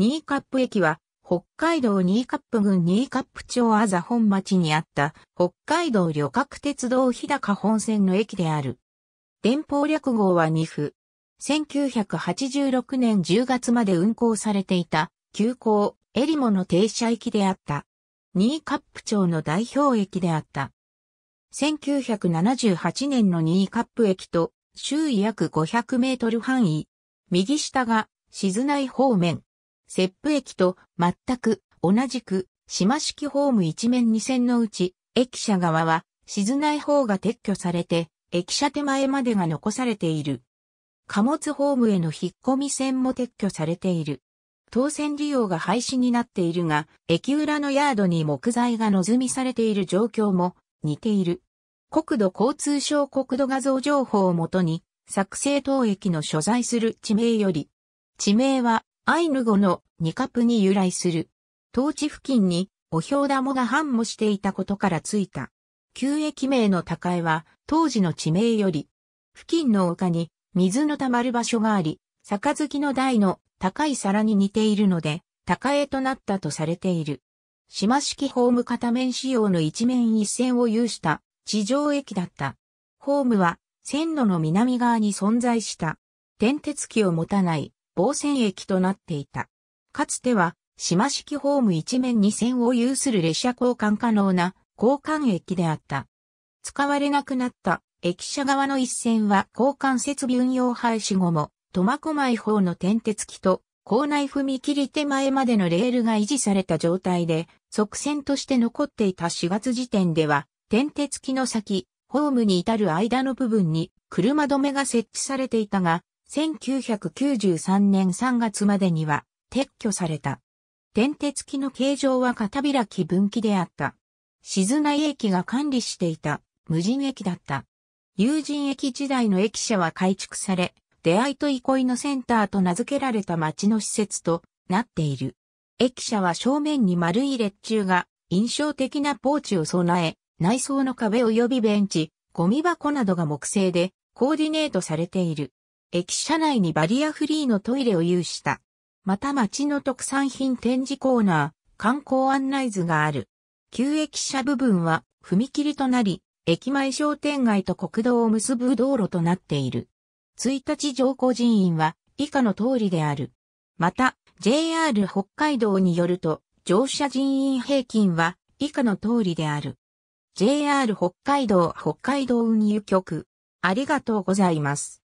ニーカップ駅は、北海道ニーカップ郡ニーカップ町あざ本町にあった、北海道旅客鉄道日高本線の駅である。電報略号は2府。1986年10月まで運行されていた、急行、エリモの停車駅であった。ニーカップ町の代表駅であった。1978年のーカップ駅と、周囲約500メートル範囲。右下が、静内方面。切符駅と全く同じく島式ホーム一面2線のうち、駅舎側は静内方が撤去されて、駅舎手前までが残されている。貨物ホームへの引っ込み線も撤去されている。当線利用が廃止になっているが、駅裏のヤードに木材が望みされている状況も似ている。国土交通省国土画像情報をもとに、作成当駅の所在する地名より、地名はアイヌ語のニカプに由来する。当地付近にオヒョウダモが繁茂していたことからついた。旧駅名の高江は当時の地名より、付近の丘に水の溜まる場所があり、杯の台の高い皿に似ているので、高江となったとされている。島式ホーム片面仕様の一面一線を有した地上駅だった。ホームは線路の南側に存在した。電鉄機を持たない防線駅となっていた。かつては、島式ホーム一面二線を有する列車交換可能な交換駅であった。使われなくなった駅舎側の一線は交換設備運用廃止後も、苫小牧方の転鉄機と校内踏切手前までのレールが維持された状態で、側線として残っていた4月時点では、転鉄機の先、ホームに至る間の部分に車止めが設置されていたが、1993年3月までには撤去された。転鉄機の形状は片開き分岐であった。静内駅が管理していた無人駅だった。友人駅時代の駅舎は改築され、出会いと憩いのセンターと名付けられた町の施設となっている。駅舎は正面に丸い列柱が印象的なポーチを備え、内装の壁及びベンチ、ゴミ箱などが木製でコーディネートされている。駅舎内にバリアフリーのトイレを有した。また町の特産品展示コーナー、観光案内図がある。旧駅舎部分は踏切となり、駅前商店街と国道を結ぶ道路となっている。1日乗降人員は以下の通りである。また、JR 北海道によると、乗車人員平均は以下の通りである。JR 北海道北海道運輸局、ありがとうございます。